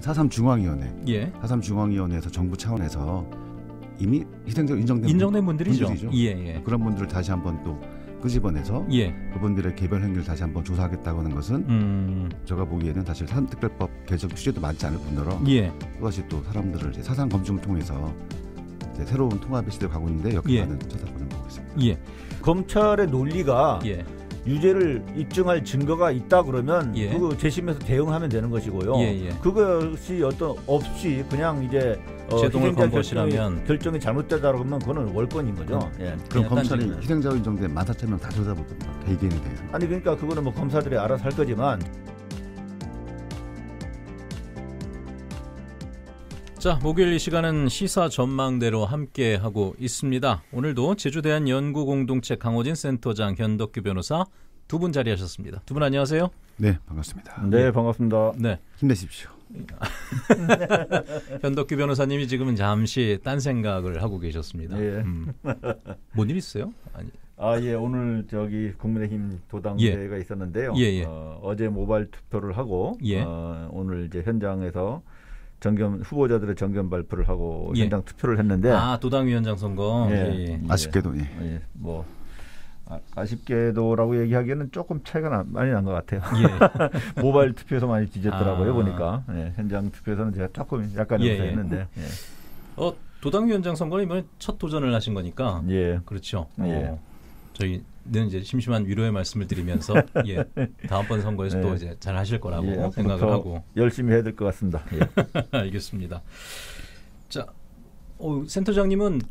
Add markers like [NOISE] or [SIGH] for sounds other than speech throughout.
사삼 중앙위원회. 예. 사삼 중앙위원회에서 정부 차원에서 이미 희생자로 인정된, 인정된 분, 분들이죠. 분들이죠. 예, 예. 그런 분들을 다시 한번 또 끄집어내서 예. 그분들의 개별 행위를 다시 한번 조사하겠다고 하는 것은 음. 제가 보기에는 사실 사상특별법 개정 취지도 많지 않을 뿐더러 예. 또다시 또 사람들을 사상 검증을 통해서 이제 새로운 통합의 시대를 가고 있는데 역하는 예. 쳐다보는 거고 있습니다. 예. 검찰의 논리가 예. 유죄를 입증할 증거가 있다 그러면 예. 그 재심에서 대응하면 되는 것이고요. 예, 예. 그것이 어떤 없이 그냥 이제 어, 제동을 건 것이라면 결정이 잘못되다 그러면 그거는 월권인 거죠. 음, 예. 그럼 검찰이 희생자로 인정된 만사체명 다 들여다볼 겁니다. 개개인에 대해서. 아니 그러니까 그거는 뭐 검사들이 알아서 할 거지만 자, 목요일 이 시간은 시사 전망대로 함께 하고 있습니다. 오늘도 제주대한 연구공동체 강호진 센터장 현덕규 변호사 두 분 자리하셨습니다. 두 분 안녕하세요. 네, 반갑습니다. 네, 반갑습니다. 네, 힘내십시오. 현덕규 [LAUGHS] 변호사님이 지금은 잠시 딴 생각을 하고 계셨습니다. 예. 음. 뭔일 있어요? 아니. 아, 예. 오늘 저기 국민의힘 도당대회가 예. 있었는데요. 예, 예. 어, 제 모바일 투표를 하고 예. 어, 오늘 이제 현장에서 정견 후보자들의 정견 발표를 하고 예. 현장 투표를 했는데 아 도당위원장 선거 예. 예, 예. 아쉽게도 예. 예 뭐 아, 아쉽게도라고 얘기하기에는 조금 차이가 나, 많이 난 것 같아요. 예. [LAUGHS] 모바일 투표에서 많이 뒤졌더라고요 아. 보니까 예, 현장 투표에서는 제가 조금 약간 예, 했는데. 예. 어 도당위원장 선거는 이번에 첫 도전을 하신 거니까. 예. 그렇죠. 예. 어. 저희는 이제 심심한 위로의 말씀을 드리면서 예, 다음번 선거에서 네. 이제 잘 하실 거라고 예, 생각을 하고 열심히 해야 될것 같습니다. 예. [LAUGHS] 알겠습니다. 자, 어, 센터장님은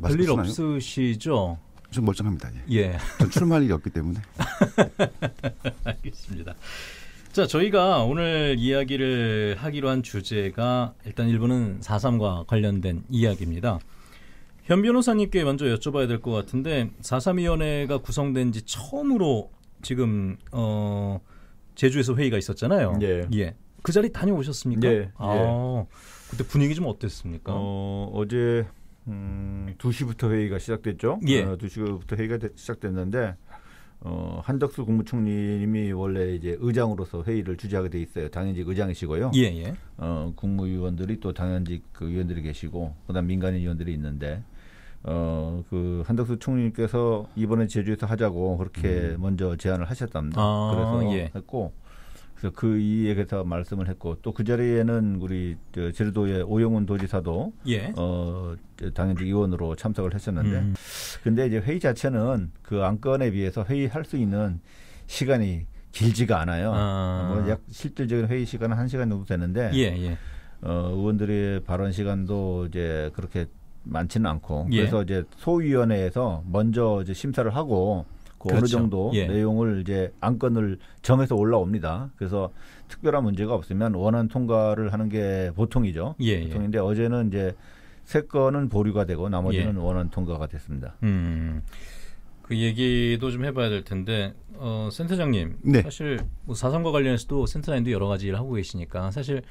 별일 없으시죠? 좀 멀쩡합니다. 예. 예. 전 출마할 일이 없기 때문에. [LAUGHS] 알겠습니다. 자, 저희가 오늘 이야기를 하기로 한 주제가 일단 일부는 4.3과 관련된 이야기입니다. 현 변호사님께 먼저 여쭤봐야 될 것 같은데 4.3위원회가 구성된 지 처음으로 지금 어, 제주에서 회의가 있었잖아요. 예. 예. 그 자리 다녀오셨습니까? 예. 아, 예. 그때 분위기 좀 어땠습니까? 어, 어제 음, 2시부터 회의가 시작됐죠. 예. 어, 2시부터 회의가 되, 시작됐는데 어, 한덕수 국무총리님이 원래 이제 의장으로서 회의를 주재하게 돼 있어요. 당연직 의장이시고요. 예, 예. 어, 국무위원들이 또 당연직 그 위원들이 계시고 그다음 민간인 위원들이 있는데 어, 그 한덕수 총리님께서 이번에 제주에서 하자고 그렇게 음. 먼저 제안을 하셨답니다. 아, 그래서 예. 했고 그래서 그 이에 대서 말씀을 했고 또 그 자리에는 우리 저 제주도의 오영훈 도지사도 예. 어 당연히 의원으로 참석을 했었는데 음. 근데 이제 회의 자체는 그 안건에 비해서 회의할 수 있는 시간이 길지가 않아요. 아. 뭐약 실질적인 회의 시간은 한 시간 정도 되는데 예, 예. 어 의원들의 발언 시간도 이제 그렇게 많지는 않고 예. 그래서 이제 소위원회에서 먼저 이제 심사를 하고 그 그렇죠. 어느 정도 예. 내용을 이제 안건을 정해서 올라옵니다. 그래서 특별한 문제가 없으면 원안 통과를 하는 게 보통이죠. 예, 예. 보통인데 어제는 이제 세 건은 보류가 되고 나머지는 예. 원안 통과가 됐습니다. 음. 그 얘기도 좀 해봐야 될 텐데 어, 센터장님 네. 사실 뭐 사상과 관련해서도 센터장님도 여러 가지 일을 하고 계시니까 사실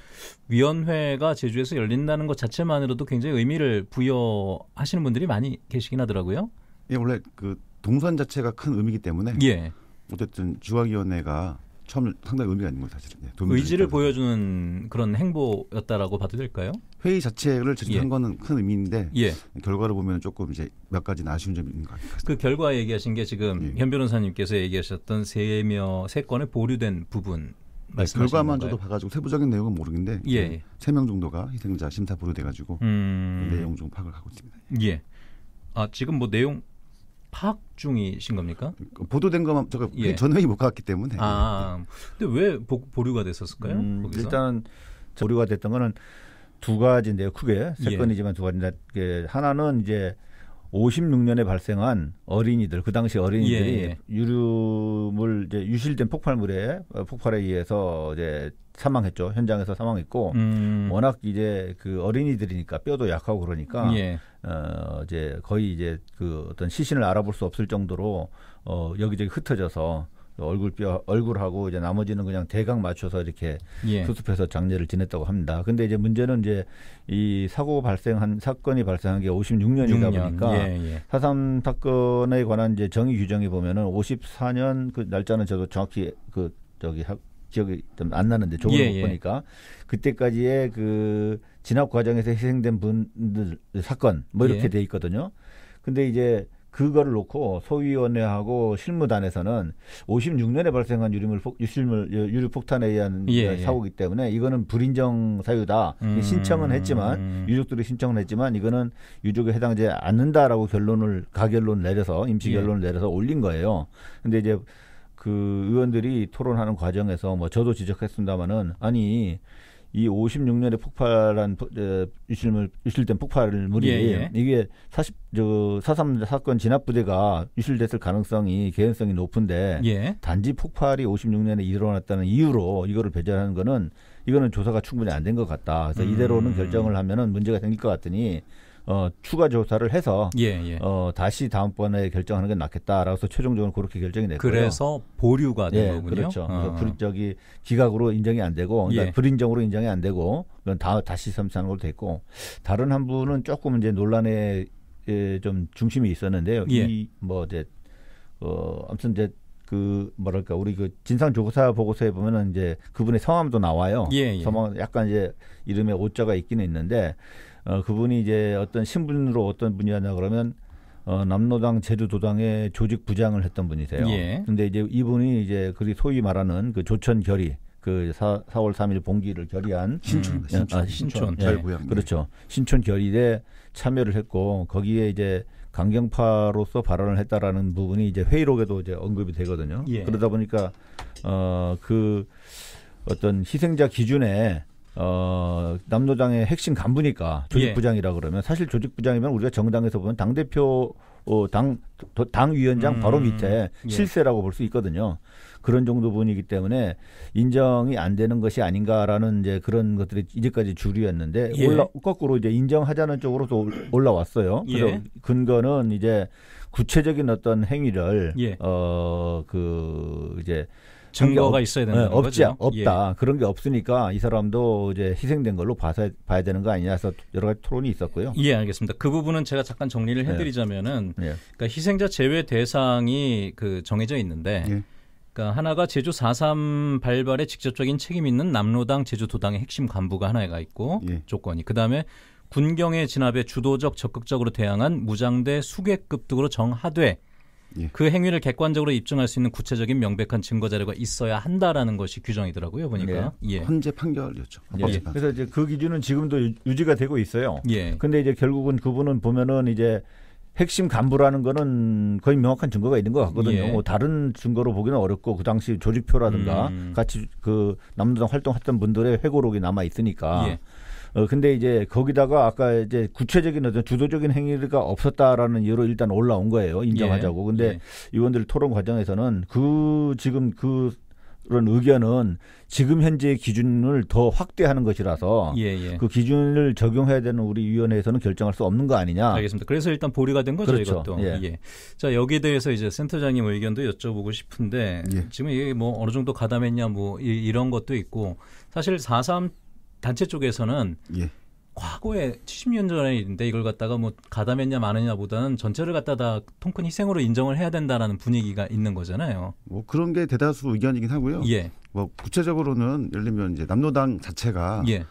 위원회가 제주에서 열린다는 것 자체만으로도 굉장히 의미를 부여하시는 분들이 많이 계시긴 하더라고요. 예, 원래 그 동선 자체가 큰 의미이기 때문에 예. 어쨌든 주학위원회가 참 상당히 의미가 있는 거예요, 사실은. 예, 의지를 보여주는 그런 행보였다라고 봐도 될까요? 회의 자체를 제출한 예. 거는 큰 의미인데 예. 결과를 보면 조금 이제 몇 가지 아쉬운 점이 있는 것 같아요. 그 결과 얘기하신 게 지금 예. 현 변호사님께서 얘기하셨던 세명 세 건의 보류된 부분 네, 결과만 건가요? 저도 봐가지고 세부적인 내용은 모르는데 예. 3명 정도가 희생자 심사 보류돼가지고 음... 그 내용 좀 파악을 하고 있습니다. 예. 아 지금 뭐 내용 파악 중이신 겁니까? 그 보도된 것만 제가 예. 전화위 못 갔기 때문에. 아, 네. 근데 왜 보, 보류가 됐었을까요? 음, 일단 보류가 됐던 거는 두 가지인데요. 크게 세 예. 건이지만 두 가지인데 그 하나는 이제 56년에 발생한 어린이들 그 당시 어린이들이 예. 예. 유류물 이제 유실된 폭발물에 어, 폭발에 의해서 이제 사망했죠 현장에서 사망했고 음. 워낙 이제 그 어린이들이니까 뼈도 약하고 그러니까 예. 어 이제 거의 이제 그 어떤 시신을 알아볼 수 없을 정도로 어 여기저기 흩어져서 얼굴뼈 얼굴하고 이제 나머지는 그냥 대강 맞춰서 이렇게 예. 수습해서 장례를 지냈다고 합니다. 근데 이제 문제는 이제 이 사고 발생한 사건이 발생한 게 56년이다 6년. 보니까 예, 예. 4.3 사건에 관한 이제 정의 규정에 보면은 54년 그 날짜는 저도 정확히 그 저기 기억이 좀안 나는데 조금 예, 못 예. 보니까 그때까지의 그 진압 과정에서 희생된 분들 사건 뭐 이렇게 예. 돼 있거든요. 근데 이제 그거를 놓고 소위원회하고 실무단에서는 56년에 발생한 유류물 폭, 유실물 유류 폭탄에 의한 예, 예. 사고기 이 때문에 이거는 불인정 사유다. 음. 신청은 했지만 유족들이 신청은 했지만 이거는 유족에 해당되지 않는다라고 결론을 가결론 내려서 임시 예. 결론을 예. 내려서 올린 거예요. 근데 이제 그 의원들이 토론하는 과정에서 뭐 저도 지적했습니다마는 아니 이 56년에 폭발한 어, 유실물 유실된 폭발물이 예, 예. 이게 사십 저4.3 사건 진압부대가 유실됐을 가능성이 개연성이 높은데 예. 단지 폭발이 56년에 일어났다는 이유로 이거를 배제하는 거는 이거는 조사가 충분히 안 된 것 같다. 그래서 음. 이대로는 결정을 하면은 문제가 생길 것 같으니 어, 추가 조사를 해서 예, 예. 어, 다시 다음번에 결정하는 게 낫겠다라고 해서 최종적으로 그렇게 결정이 됐고요. 그래서 보류가 된 예, 거군요. 그렇죠. 그래서 어. 불인 저이 기각으로 인정이 안 되고 그러니까 예. 불인정으로 인정이 안 되고 그건 다 다시 삼치하는 걸로 됐고 다른 한 분은 조금 이제 논란에 예, 좀 중심이 있었는데요. 예. 이뭐 이제 어 아무튼 이제 그 뭐랄까 우리 그 진상 조사 보고서에 보면은 이제 그분의 성함도 나와요. 예, 예. 성함 약간 이제 이름에 오자가 있기는 있는데 어, 그분이 이제 어떤 신분으로 어떤 분이었냐 그러면 어, 남로당 제주도당의 조직 부장을 했던 분이세요. 예. 근데 이제 이분이 이제 그리 소위 말하는 그 조천 결의 그 사, 4월 3일 봉기를 결의한 신촌 음, 신촌, 아, 신촌, 결구 예, 네. 그렇죠. 신촌 결의에 참여를 했고 거기에 이제 강경파로서 발언을 했다라는 부분이 이제 회의록에도 이제 언급이 되거든요. 예. 그러다 보니까 어그 어떤 희생자 기준에 어, 남노장의 핵심 간부니까 조직부장이라 예. 그러면 사실 조직부장이면 우리가 정당에서 보면 당대표 어, 당, 당위원장 음, 바로 밑에 예. 실세라고 볼 수 있거든요. 그런 정도 분이기 때문에 인정이 안 되는 것이 아닌가라는 이제 그런 것들이 이제까지 주류였는데 예. 올라, 거꾸로 이제 인정하자는 쪽으로 도 올라왔어요. 예. 그래서 근거는 이제 구체적인 어떤 행위를 예. 어, 그 이제 증거가 없, 있어야 되는 네, 예, 없지, 거죠. 없다. 예. 그런 게 없으니까 이 사람도 이제 희생된 걸로 봐서 봐야 되는 거 아니냐 해서 여러 가지 토론이 있었고요. 예, 알겠습니다. 그 부분은 제가 잠깐 정리를 예. 해드리자면은 예. 그러니까 희생자 제외 대상이 그 정해져 있는데 예. 그러니까 하나가 제주 4.3 발발에 직접적인 책임 있는 남로당 제주도당의 핵심 간부가 하나가 있고 예. 조건이 그다음에 군경의 진압에 주도적 적극적으로 대항한 무장대 수계급 등으로 정하되 예. 그 행위를 객관적으로 입증할 수 있는 구체적인 명백한 증거 자료가 있어야 한다라는 것이 규정이더라고요 보니까 네. 예. 헌재 판결이었죠. 예. 예. 그래서 이제 그 기준은 지금도 유지가 되고 있어요. 예. 근데 이제 결국은 그분은 보면은 이제 핵심 간부라는 거는 거의 명확한 증거가 있는 것 같거든요. 예. 뭐 다른 증거로 보기는 어렵고 그 당시 조직표라든가 음. 같이 그 남노당 활동했던 분들의 회고록이 남아 있으니까. 예. 어 근데 이제 거기다가 아까 이제 구체적인 어떤 주도적인 행위가 없었다라는 이유로 일단 올라온 거예요. 인정하자고. 예. 근데 의원들 예. 토론 과정에서는 그 지금 그 그런 의견은 지금 현재 기준을 더 확대하는 것이라서 예, 예. 그 기준을 적용해야 되는 우리 위원회에서는 결정할 수 없는 거 아니냐. 알겠습니다. 그래서 일단 보류가 된 거죠 그렇죠. 이것도. 예. 예. 자 여기에 대해서 이제 센터장님 의견도 여쭤보고 싶은데 예. 지금 이게 뭐 어느 정도 가담했냐 뭐 이, 런 것도 있고 사실 4.3 단체 쪽에서는 예. 과거에 70년 전의 일인데 이걸 갖다가 뭐 가담했냐 마느냐 보다는 전체를 갖다 다 통큰 희생으로 인정을 해야 된다라는 분위기가 있는 거잖아요. 뭐 그런 게 대다수 의견이긴 하고요. 예. 뭐 구체적으로는 예를 들면 이제 남로당 자체가 예.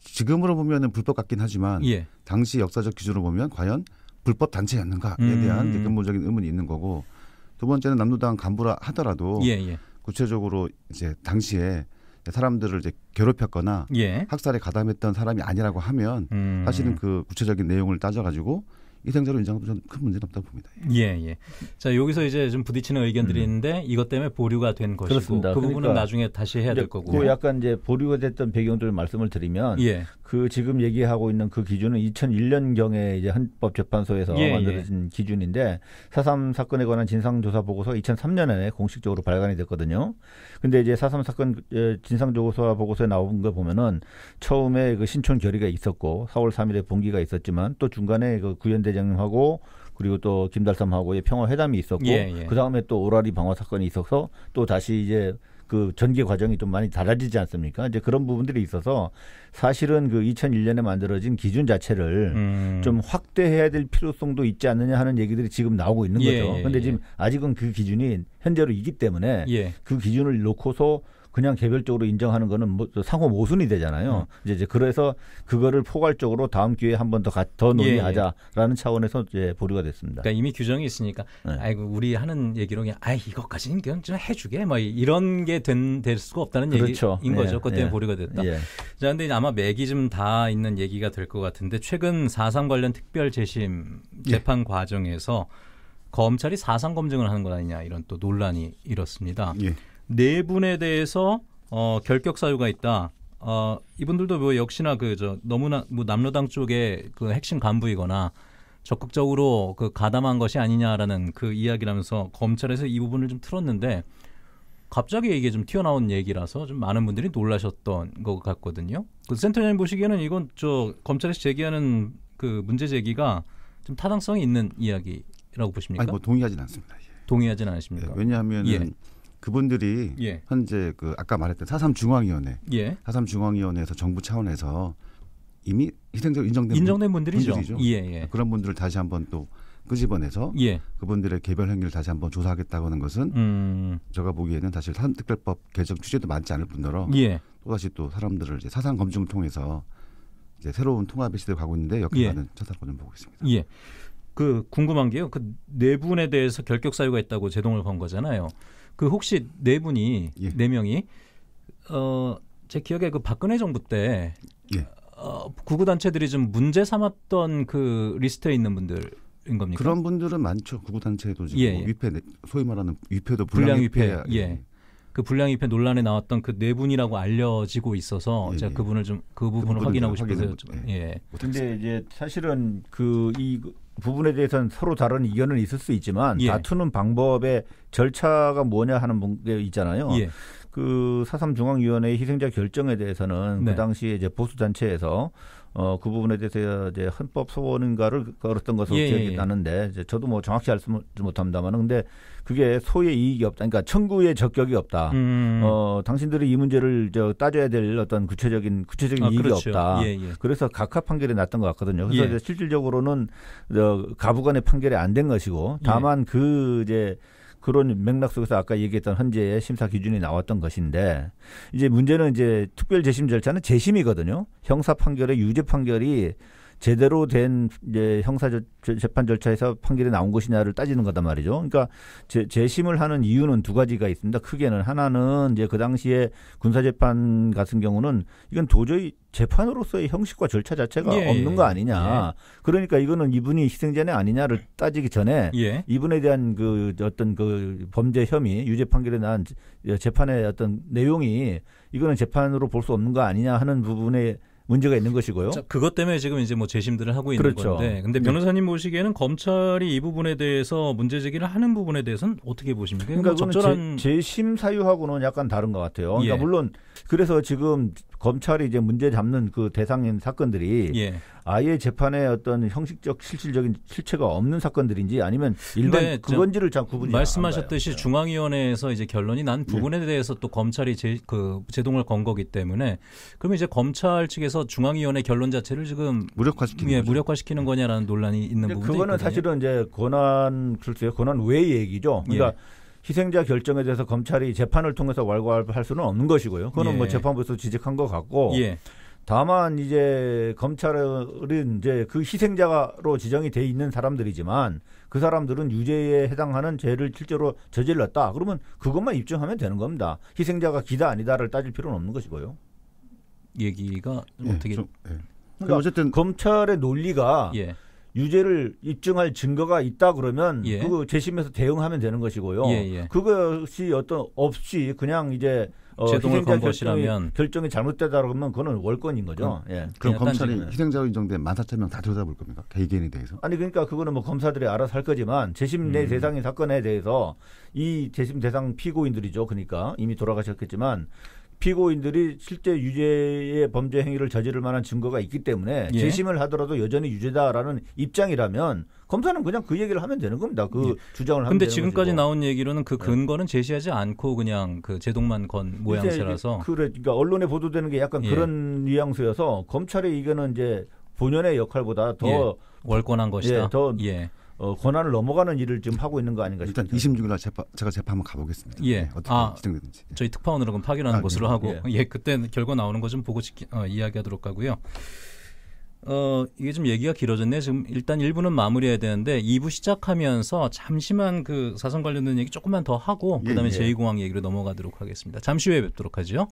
지금으로 보면은 불법 같긴 하지만 예. 당시 역사적 기준으로 보면 과연 불법 단체였는가에 음. 대한 근본적인 의문이 있는 거고 두 번째는 남로당 간부라 하더라도 예, 예. 구체적으로 이제 당시에 사람들을 이제 괴롭혔거나 예. 학살에 가담했던 사람이 아니라고 하면 음. 사실은 그 구체적인 내용을 따져가지고 이상자로 인정하면 큰 문제는 없다고 봅니다. 예, 예. 자, 여기서 이제 좀 부딪히는 의견들이 음. 있는데 이것 때문에 보류가 된 것이고 그렇습니다. 그 부분은 그러니까 나중에 다시 해야 될 거고. 그 약간 이제 보류가 됐던 배경들을 말씀을 드리면 예. 그 지금 얘기하고 있는 그 기준은 2001년 경에 이제 헌법재판소에서 예, 예. 만들어진 예. 기준인데 사삼 사건에 관한 진상조사 보고서가 2003년에 공식적으로 발간이 됐거든요. 근데 이제 사삼 사건 진상조사 보고서에 나온 거 보면은 처음에 그 신촌 결의가 있었고 4월 3일에 봉기가 있었지만 또 중간에 그 구현대장님하고 그리고 또 김달삼하고의 평화 회담이 있었고 예, 예, 그 다음에 또 오라리 방화 사건이 있어서 또 다시 이제 그 전개 과정이 좀 많이 달라지지 않습니까? 이제 그런 부분들이 있어서 사실은 그 2001년에 만들어진 기준 자체를 음. 좀 확대해야 될 필요성도 있지 않느냐 하는 얘기들이 지금 나오고 있는 예, 거죠. 예, 예, 근데 지금 아직은 그 기준이 현재로 있기 때문에 예. 그 기준을 놓고서 그냥 개별적으로 인정하는 거는 뭐, 상호 모순이 되잖아요. 음. 이제, 이제 그래서 그거를 포괄적으로 다음 기회에 한 번더더 더 논의하자라는 예, 예. 차원에서 이제 보류가 됐습니다. 그러니까 이미 규정이 있으니까 네. 아이고 우리 하는 얘기로 그냥 아이 것까지는 그냥 좀 해주게 뭐 이런 게된될 수가 없다는 그렇죠. 얘기인 네. 예, 거죠. 그 때문에 보류가 됐다. 예. 자, 근데 아마 맥이 좀다 있는 얘기가 될 것 같은데 최근 사상 관련 특별 재심 예. 재판 과정에서 검찰이 사상 검증을 하는 것 아니냐 이런 또 논란이 일었습니다. 예. 네 분에 대해서 어, 결격 사유가 있다. 어, 이분들도 뭐 역시나 그저 너무나 뭐 남로당 쪽의 그 핵심 간부이거나 적극적으로 그 가담한 것이 아니냐라는 그 이야기라면서 검찰에서 이 부분을 좀 틀었는데 갑자기 이게 좀 튀어나온 얘기라서 좀 많은 분들이 놀라셨던 것 같거든요. 그 센터장님 보시기에는 이건 저 검찰에서 제기하는 그 문제 제기가 좀 타당성이 있는 이야기라고 보십니까? 아니 뭐 동의하진 않습니다. 예. 동의하진 않으십니까? 예, 왜냐하면 예. 그분들이 예. 현재 그 아까 말했던 사삼 중앙위원회, 사삼 예. 중앙위원회에서 정부 차원에서 이미 희생자로 인정된, 인정된 분, 분들이죠. 분들이죠. 예, 예, 그런 분들을 다시 한번 또 끄집어내서 예. 그분들의 개별 행위를 다시 한번 조사하겠다고 하는 것은 음. 제가 보기에는 사실 사특별법 개정 취지도 많지 않을 뿐더러 예. 또 다시 또 사람들을 이제 사상 검증을 통해서 이제 새로운 통합의 시대를 가고 있는데 역할하는 예. 찾아보는 보고 있습니다. 예. 그 궁금한 게요. 그 네 분에 대해서 결격 사유가 있다고 제동을 건 거잖아요. 그 혹시 네 분이 예. 네 명이 어 제 기억에 그 박근혜 정부 때 예. 어, 구구 단체들이 좀 문제 삼았던 그 리스트에 있는 분들인 겁니까? 그런 분들은 많죠. 구구 단체도 지금 예, 뭐 예. 위패 소위 말하는 위패도 불량 위패. 예. 예. 그 불량 위패 논란에 나왔던 그 네 분이라고 알려지고 있어서 예, 제가 예. 그분을 좀 그 부분을 그 확인하고 싶어서 예. 예. 근데 이제 사실은 그이 부분에 대해서는 서로 다른 의견은 있을 수 있지만 예. 다투는 방법의 절차가 뭐냐 하는 게 있잖아요. 예. 그 사삼 중앙위원회 희생자 결정에 대해서는 그 네. 그 당시에 이제 보수 단체에서 어, 그 부분에 대해서 이제 헌법 소원인가를 걸었던 것으로 예, 예 기억이 예. 나는데 이제 저도 뭐 정확히 알지 못합니다만 근데 그게 소의 이익이 없다. 그러니까 청구의 적격이 없다. 음. 음. 어, 당신들이 이 문제를 저 따져야 될 어떤 구체적인 구체적인 아, 이익이 그렇죠. 없다. 예, 예. 그래서 각하 판결이 났던 것 같거든요. 그래서 예. 이제 실질적으로는 저 가부간의 판결이 안 된 것이고 다만 그 이제 그런 맥락 속에서 아까 얘기했던 헌재의 심사 기준이 나왔던 것인데 이제 문제는 이제 특별 재심 절차는 재심이거든요. 형사 판결의 유죄 판결이 제대로 된 이제 형사 재판 절차에서 판결이 나온 것이냐를 따지는 거단 말이죠. 그러니까 재, 재심을 하는 이유는 두 가지가 있습니다. 크게는 하나는 이제 그 당시에 군사 재판 같은 경우는 이건 도저히 재판으로서의 형식과 절차 자체가 예, 없는 거 예. 아니냐. 예. 그러니까 이거는 이분이 희생자냐 아니냐를 예. 따지기 전에 예. 이분에 대한 그 어떤 그 범죄 혐의, 유죄 판결에 난 재판의 어떤 내용이 이거는 재판으로 볼 수 없는 거 아니냐 하는 부분에 문제가 있는 것이고요. 자, 그것 때문에 지금 이제 뭐 재심들을 하고 있는 그렇죠. 건데, 근데 네. 변호사님 네. 보시기에는 검찰이 이 부분에 대해서 문제 제기를 하는 부분에 대해서는 어떻게 보십니까? 뭐 그러니까 뭐 적절한 재심 사유하고는 약간 다른 것 같아요. 그러니까 예. 물론 그래서 지금 검찰이 이제 문제 잡는 그 대상인 사건들이 예. 아예 재판에 어떤 형식적 실질적인 실체가 없는 사건들인지 아니면 일반 그건지를 잘 구분이 말씀하셨듯이 중앙위원회에서 이제 결론이 난 예. 부분에 네. 대해서 또 검찰이 제, 그 제동을 건 거기 때문에 그러면 이제 검찰 측에서 중앙위원회 결론 자체를 지금 무력화시키는 예, 무력화시키는 거냐라는 논란이 있는 부분이 그거는 있거든요. 사실은 이제 권한 글쎄요 권한 외 얘기죠. 그러니까 예. 희생자 결정에 대해서 검찰이 재판을 통해서 왈가왈부할 수는 없는 것이고요. 그거는 예. 뭐 재판부에서 지적한 것 같고 예. 다만 이제 검찰은 이제 그 희생자로 지정이 돼 있는 사람들이지만 그 사람들은 유죄에 해당하는 죄를 실제로 저질렀다. 그러면 그것만 입증하면 되는 겁니다. 희생자가 기다 아니다를 따질 필요는 없는 것이고요. 얘기가 예, 어떻게 예, 좀, 예. 그러니까 어쨌든 검찰의 논리가 예. 유죄를 입증할 증거가 있다 그러면 예. 그 재심에서 대응하면 되는 것이고요. 예예. 예. 그것이 어떤 없이 그냥 이제 어, 희생자 결정이, 결정이 잘못되다 그러면 그거는 월권인 거죠. 그럼, 예. 그럼 검찰이 희생자로 인정된 만 사천 명다 들여다볼 겁니까? 개개인에 대해서? 아니 그러니까 그거는 뭐 검사들이 알아서 할 거지만 재심 내 음. 대상인 사건에 대해서 이 재심 대상 피고인들이죠. 그러니까 이미 돌아가셨겠지만 피고인들이 실제 유죄의 범죄 행위를 저지를 만한 증거가 있기 때문에 예. 재심을 하더라도 여전히 유죄다라는 입장이라면 검사는 그냥 그 얘기를 하면 되는 겁니다. 그 예. 주장을 하면 근데 지금까지 나온 얘기로는 그 예. 근거는 제시하지 않고 그냥 그 제동만 건 모양새라서 그래 그러니까 언론에 보도되는 게 약간 예. 그런 뉘앙스여서 검찰의 이견은 이제 본연의 역할보다 더 예. 월권한 것이다. 예, 더 예. 어, 권한을 넘어가는 일을 지금 하고 있는 거 아닌가 일단 싶습 일단 26일 날 재파, 제가 재판 한번 가보겠습니다. 예. 네, 어떻게 아, 진행되든지. 예. 저희 특파원으로 그럼 파견하는 아, 네. 것으로 네. 하고 예. 예 그때 결과 나오는 거 좀 보고 지키, 어, 이야기하도록 하고요. 어, 이게 좀 얘기가 길어졌네. 지금 일단 1부는 마무리해야 되는데 2부 시작하면서 잠시만 그 사선 관련된 얘기 조금만 더 하고 그다음에 예, 예. 제2공항 얘기로 넘어가도록 하겠습니다. 잠시 후에 뵙도록 하죠.